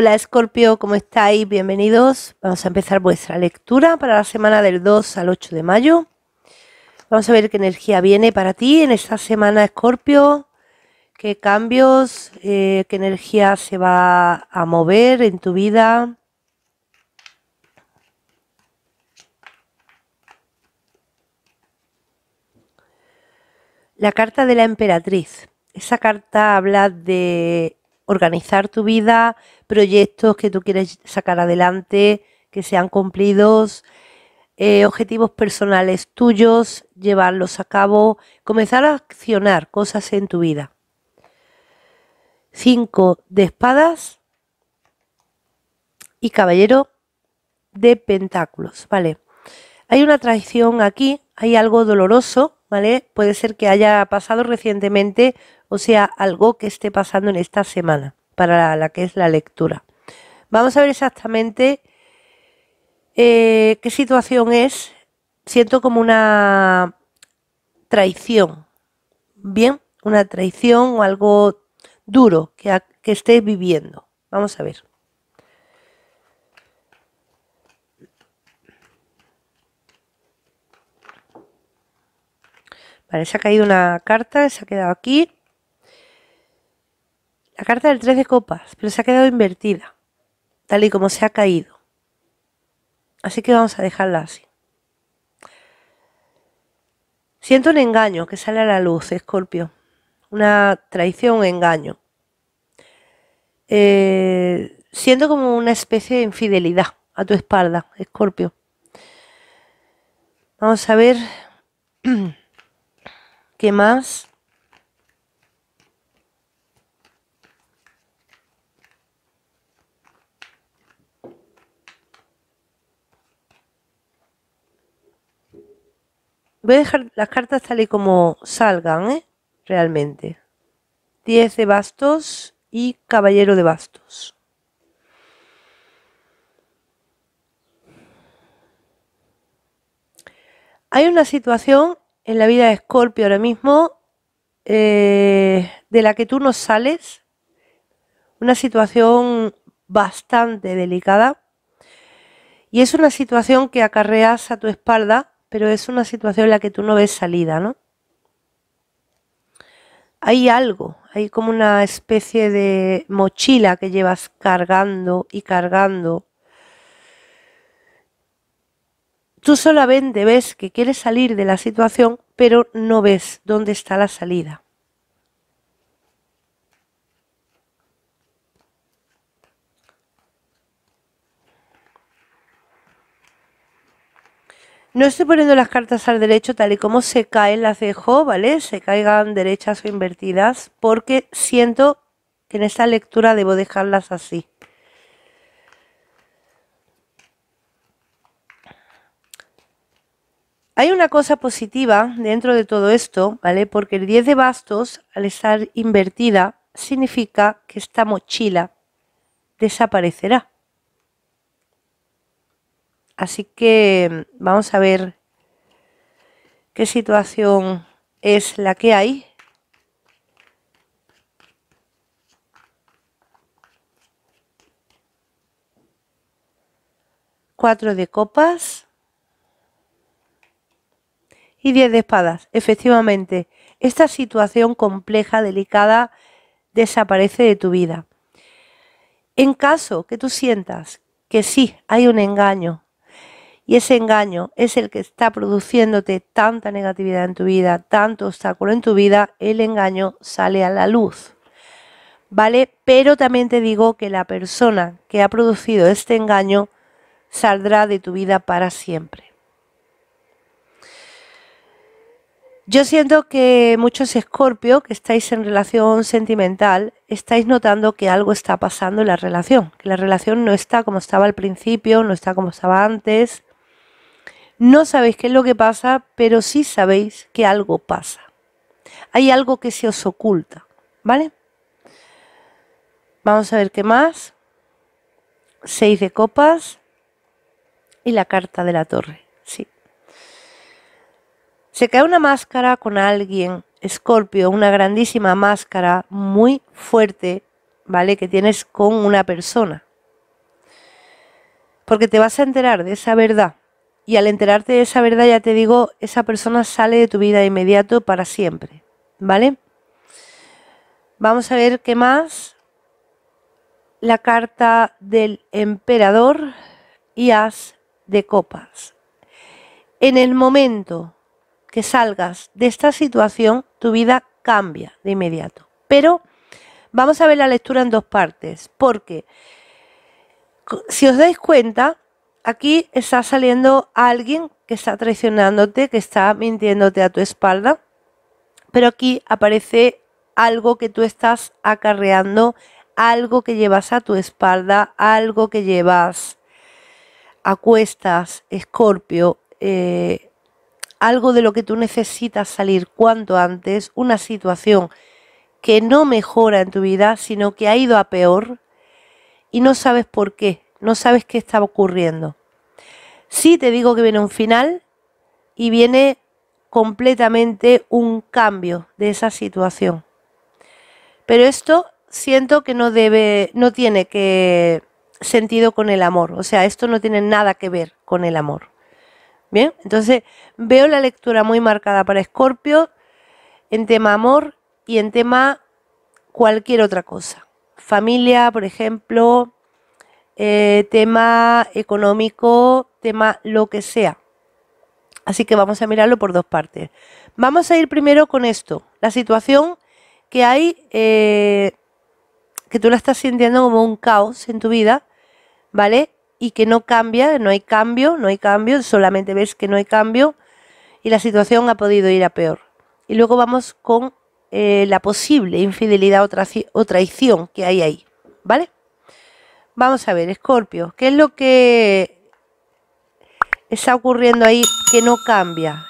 Hola Escorpio, ¿cómo estáis? Bienvenidos. Vamos a empezar vuestra lectura para la semana del 2 al 8 de mayo. Vamos a ver qué energía viene para ti en esta semana Escorpio, qué cambios, eh, qué energía se va a mover en tu vida. La carta de la emperatriz. Esa carta habla de organizar tu vida, proyectos que tú quieres sacar adelante, que sean cumplidos, eh, objetivos personales tuyos, llevarlos a cabo, comenzar a accionar cosas en tu vida. cinco de espadas y caballero de pentáculos, ¿vale? Hay una traición aquí, hay algo doloroso, ¿vale? Puede ser que haya pasado recientemente o sea, algo que esté pasando en esta semana, para la, que es la lectura. Vamos a ver exactamente eh, qué situación es. Siento como una traición, ¿bien? Una traición o algo duro que, esté viviendo. Vamos a ver. Vale, se ha caído una carta, se ha quedado aquí. La carta del 3 de copas, pero se ha quedado invertida, tal y como se ha caído. Así que vamos a dejarla así. Siento un engaño que sale a la luz, Escorpio. Una traición, un engaño. Eh, siento como una especie de infidelidad a tu espalda, Escorpio. Vamos a ver qué más. Voy a dejar las cartas tal y como salgan, ¿eh? Realmente. 10 de bastos y caballero de bastos. Hay una situación en la vida de Scorpio ahora mismo eh, de la que tú no sales. Una situación bastante delicada. Y es una situación que acarreas a tu espalda pero es una situación en la que tú no ves salida, ¿no? Hay algo, hay como una especie de mochila que llevas cargando y cargando. Tú solamente ves que quieres salir de la situación, pero no ves dónde está la salida. No estoy poniendo las cartas al derecho tal y como se caen, las dejo, ¿vale? Se caigan derechas o invertidas, porque siento que en esta lectura debo dejarlas así. Hay una cosa positiva dentro de todo esto, ¿vale? Porque el 10 de bastos, al estar invertida, significa que esta mochila desaparecerá. Así que vamos a ver qué situación es la que hay. Cuatro de copas y diez de espadas. Efectivamente, esta situación compleja, delicada, desaparece de tu vida. En caso que tú sientas que sí, hay un engaño, y ese engaño es el que está produciéndote tanta negatividad en tu vida, tanto obstáculo en tu vida, el engaño sale a la luz. ¿Vale? Pero también te digo que la persona que ha producido este engaño saldrá de tu vida para siempre. Yo siento que muchos escorpio que estáis en relación sentimental estáis notando que algo está pasando en la relación, que la relación no está como estaba al principio, no está como estaba antes, no sabéis qué es lo que pasa, pero sí sabéis que algo pasa. Hay algo que se os oculta, ¿vale? Vamos a ver qué más. Seis de copas y la carta de la torre, sí. Se cae una máscara con alguien, Escorpio, una grandísima máscara muy fuerte, ¿vale? Que tienes con una persona. Porque te vas a enterar de esa verdad y al enterarte de esa verdad, ya te digo, esa persona sale de tu vida de inmediato para siempre. ¿Vale? Vamos a ver qué más. La carta del emperador y as de copas. En el momento que salgas de esta situación, tu vida cambia de inmediato. Pero vamos a ver la lectura en dos partes, porque si os dais cuenta, Aquí está saliendo alguien que está traicionándote, que está mintiéndote a tu espalda, pero aquí aparece algo que tú estás acarreando, algo que llevas a tu espalda, algo que llevas a cuestas, escorpio, eh, algo de lo que tú necesitas salir cuanto antes, una situación que no mejora en tu vida, sino que ha ido a peor y no sabes por qué, no sabes qué está ocurriendo. Sí te digo que viene un final y viene completamente un cambio de esa situación. Pero esto siento que no debe, no tiene que sentido con el amor. O sea, esto no tiene nada que ver con el amor. Bien, entonces veo la lectura muy marcada para Escorpio en tema amor y en tema cualquier otra cosa. Familia, por ejemplo, eh, tema económico, tema lo que sea. Así que vamos a mirarlo por dos partes. Vamos a ir primero con esto, la situación que hay, eh, que tú la estás sintiendo como un caos en tu vida, ¿vale? Y que no cambia, no hay cambio, no hay cambio, solamente ves que no hay cambio y la situación ha podido ir a peor. Y luego vamos con eh, la posible infidelidad o, o traición que hay ahí, ¿vale? Vamos a ver, Escorpio, ¿qué es lo que está ocurriendo ahí que no cambia,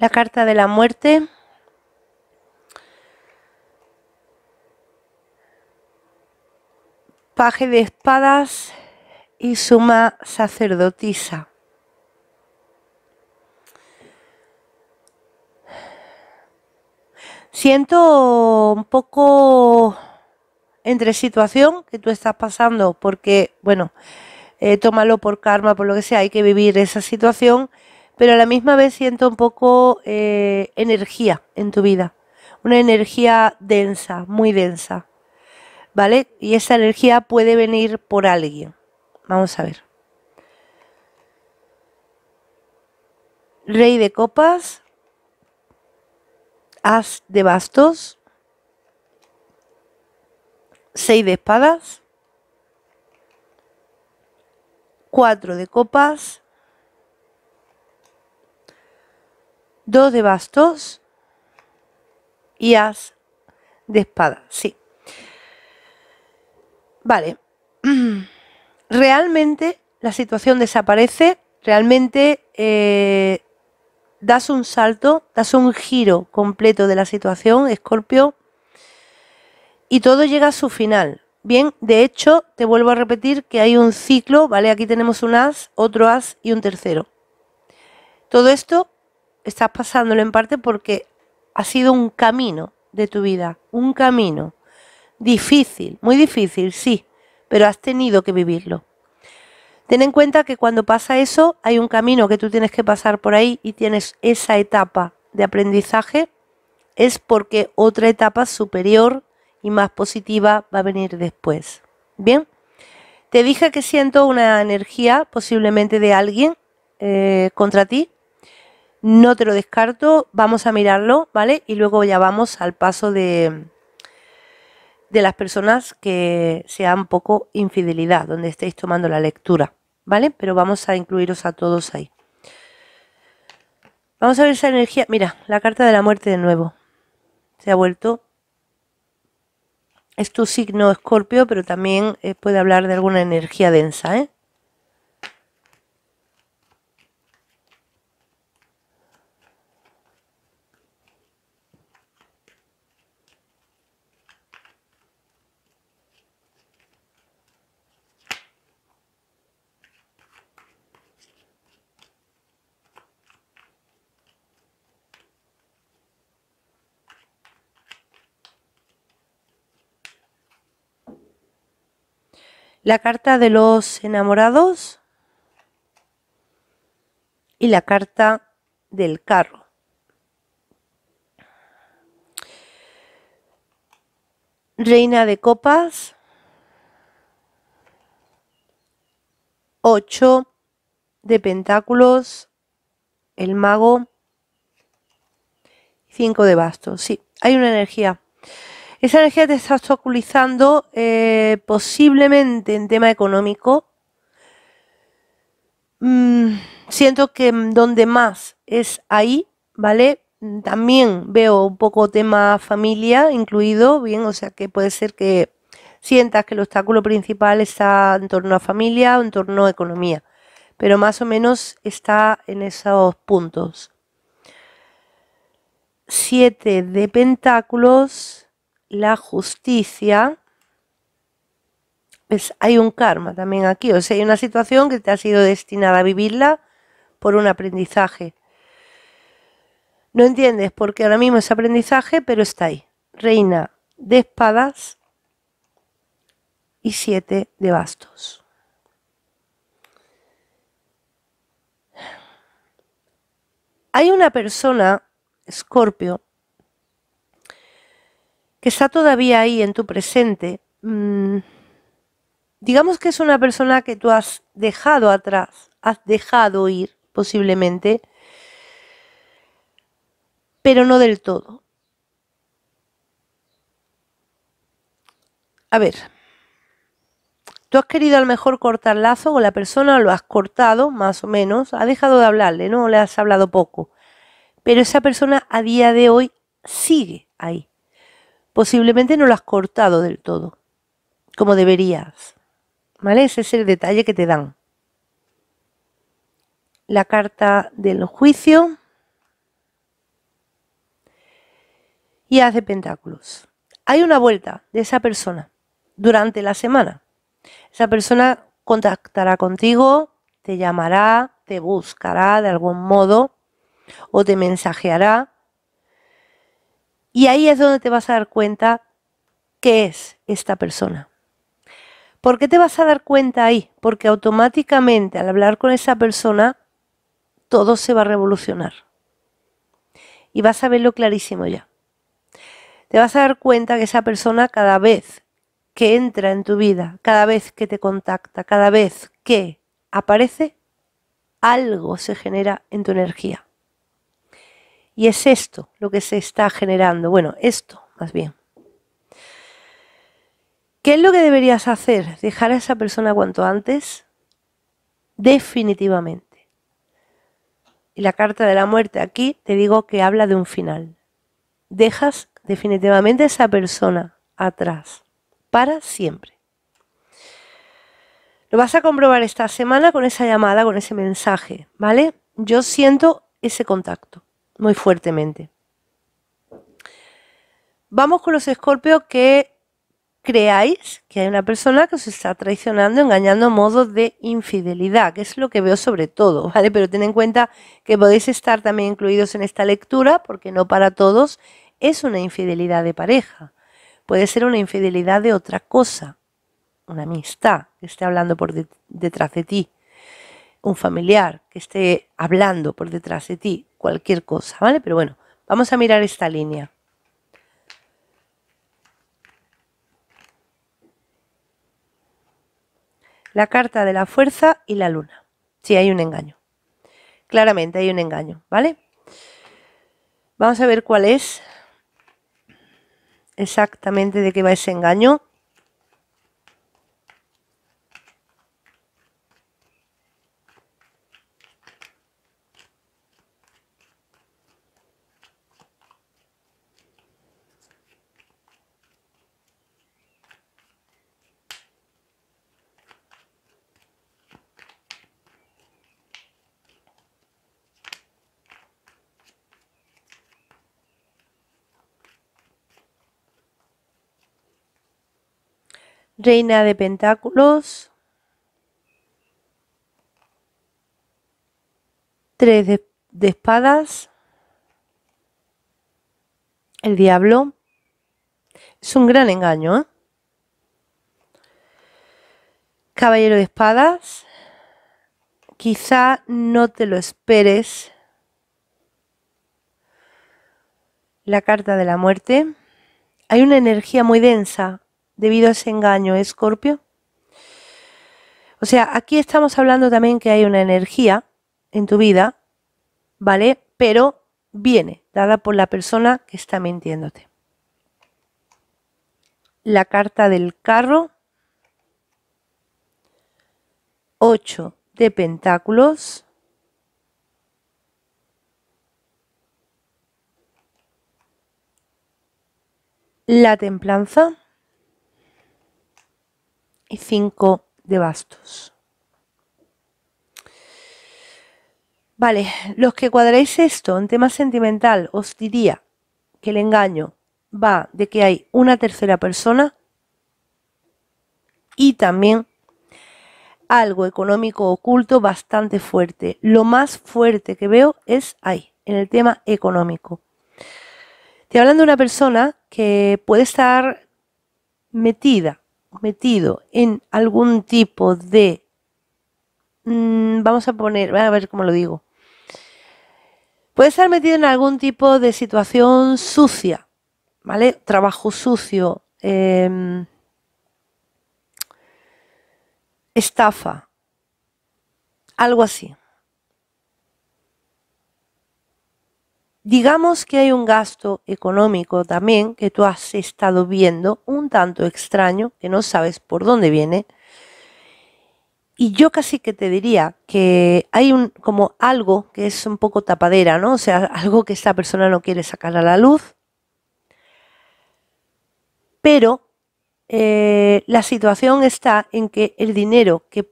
La carta de la muerte. Paje de espadas y suma sacerdotisa. Siento un poco entre situación que tú estás pasando, porque, bueno, eh, tómalo por karma, por lo que sea, hay que vivir esa situación pero a la misma vez siento un poco eh, energía en tu vida, una energía densa, muy densa, ¿vale? Y esa energía puede venir por alguien. Vamos a ver. Rey de copas, As de bastos, Seis de espadas, Cuatro de copas, dos de bastos y as de espada, sí. Vale. Realmente la situación desaparece, realmente eh, das un salto, das un giro completo de la situación, Escorpio, y todo llega a su final. Bien, de hecho, te vuelvo a repetir que hay un ciclo, ¿vale? Aquí tenemos un as, otro as y un tercero. Todo esto estás pasándolo en parte porque ha sido un camino de tu vida, un camino difícil, muy difícil, sí, pero has tenido que vivirlo. Ten en cuenta que cuando pasa eso hay un camino que tú tienes que pasar por ahí y tienes esa etapa de aprendizaje, es porque otra etapa superior y más positiva va a venir después. Bien, te dije que siento una energía posiblemente de alguien eh, contra ti, no te lo descarto, vamos a mirarlo, ¿vale? Y luego ya vamos al paso de, de las personas que sean poco infidelidad, donde estéis tomando la lectura, ¿vale? Pero vamos a incluiros a todos ahí. Vamos a ver esa energía. Mira, la carta de la muerte de nuevo. Se ha vuelto. Es tu signo escorpio, pero también eh, puede hablar de alguna energía densa, ¿eh? la carta de los enamorados y la carta del carro. Reina de copas. 8 de pentáculos, el mago, 5 de bastos. Sí, hay una energía. Esa energía te está obstaculizando eh, posiblemente en tema económico. Mm, siento que donde más es ahí, ¿vale? Mm, también veo un poco tema familia incluido, bien, o sea que puede ser que sientas que el obstáculo principal está en torno a familia o en torno a economía, pero más o menos está en esos puntos. siete de pentáculos la justicia, pues hay un karma también aquí, o sea, hay una situación que te ha sido destinada a vivirla por un aprendizaje. No entiendes porque ahora mismo es aprendizaje, pero está ahí. Reina de espadas y siete de bastos. Hay una persona, Escorpio, que está todavía ahí en tu presente, mm, digamos que es una persona que tú has dejado atrás, has dejado ir posiblemente, pero no del todo. A ver, tú has querido a lo mejor cortar lazo con la persona, lo has cortado más o menos, ha dejado de hablarle, ¿no? Le has hablado poco, pero esa persona a día de hoy sigue ahí posiblemente no lo has cortado del todo, como deberías. ¿Vale? Ese es el detalle que te dan. La carta del juicio y hace de pentáculos. Hay una vuelta de esa persona durante la semana. Esa persona contactará contigo, te llamará, te buscará de algún modo o te mensajeará y ahí es donde te vas a dar cuenta qué es esta persona. ¿Por qué te vas a dar cuenta ahí? Porque automáticamente al hablar con esa persona, todo se va a revolucionar. Y vas a verlo clarísimo ya. Te vas a dar cuenta que esa persona cada vez que entra en tu vida, cada vez que te contacta, cada vez que aparece, algo se genera en tu energía. Y es esto lo que se está generando. Bueno, esto más bien. ¿Qué es lo que deberías hacer? Dejar a esa persona cuanto antes, definitivamente. Y la carta de la muerte aquí te digo que habla de un final. Dejas definitivamente a esa persona atrás, para siempre. Lo vas a comprobar esta semana con esa llamada, con ese mensaje, ¿vale? Yo siento ese contacto muy fuertemente. Vamos con los escorpios que creáis que hay una persona que os está traicionando, engañando a modo de infidelidad, que es lo que veo sobre todo, ¿vale? Pero ten en cuenta que podéis estar también incluidos en esta lectura, porque no para todos es una infidelidad de pareja, puede ser una infidelidad de otra cosa, una amistad que esté hablando por detrás de ti, un familiar que esté hablando por detrás de ti, cualquier cosa, ¿vale? Pero bueno, vamos a mirar esta línea. La carta de la fuerza y la luna. si hay un engaño. Claramente hay un engaño, ¿vale? Vamos a ver cuál es exactamente de qué va ese engaño. Reina de Pentáculos. Tres de, espadas. El diablo. Es un gran engaño, ¿eh? Caballero de espadas. Quizá no te lo esperes. La carta de la muerte. Hay una energía muy densa debido a ese engaño, Escorpio. O sea, aquí estamos hablando también que hay una energía en tu vida, ¿vale? Pero viene dada por la persona que está mintiéndote. La carta del carro. 8 de pentáculos. La templanza y 5 de bastos. Vale, los que cuadréis esto en tema sentimental, os diría que el engaño va de que hay una tercera persona y también algo económico oculto bastante fuerte. Lo más fuerte que veo es ahí, en el tema económico. te hablan de una persona que puede estar metida metido en algún tipo de... Mm, vamos a poner, a ver cómo lo digo. Puede estar metido en algún tipo de situación sucia, ¿vale? Trabajo sucio, em, estafa, algo así. Digamos que hay un gasto económico también que tú has estado viendo un tanto extraño, que no sabes por dónde viene. Y yo casi que te diría que hay un como algo que es un poco tapadera, ¿no? O sea, algo que esta persona no quiere sacar a la luz. Pero eh, la situación está en que el dinero que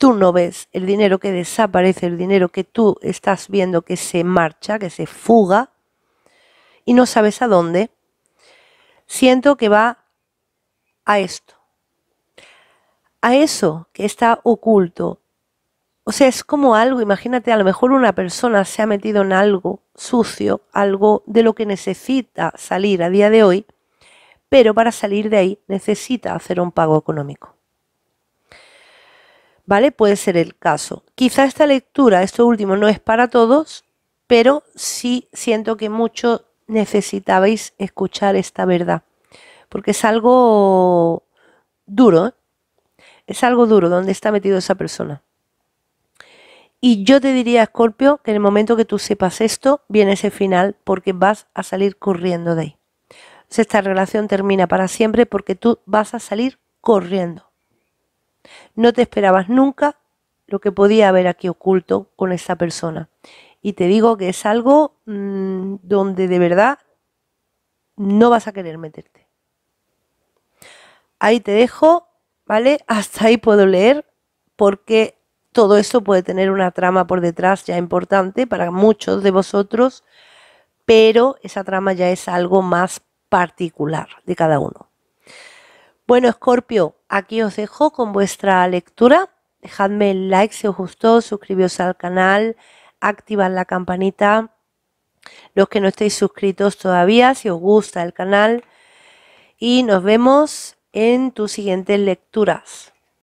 tú no ves, el dinero que desaparece, el dinero que tú estás viendo que se marcha, que se fuga, y no sabes a dónde, siento que va a esto, a eso que está oculto. O sea, es como algo, imagínate, a lo mejor una persona se ha metido en algo sucio, algo de lo que necesita salir a día de hoy, pero para salir de ahí necesita hacer un pago económico. ¿vale? Puede ser el caso. Quizá esta lectura, esto último, no es para todos, pero sí siento que mucho necesitabais escuchar esta verdad, porque es algo duro, ¿eh? es algo duro donde está metido esa persona. Y yo te diría, Scorpio, que en el momento que tú sepas esto, viene ese final porque vas a salir corriendo de ahí. esta relación termina para siempre porque tú vas a salir corriendo. No te esperabas nunca lo que podía haber aquí oculto con esa persona. Y te digo que es algo mm, donde de verdad no vas a querer meterte. Ahí te dejo, ¿vale? Hasta ahí puedo leer porque todo eso puede tener una trama por detrás ya importante para muchos de vosotros, pero esa trama ya es algo más particular de cada uno. Bueno, Escorpio, aquí os dejo con vuestra lectura. Dejadme el like si os gustó, suscribíos al canal, activad la campanita. Los que no estéis suscritos todavía, si os gusta el canal. Y nos vemos en tus siguientes lecturas.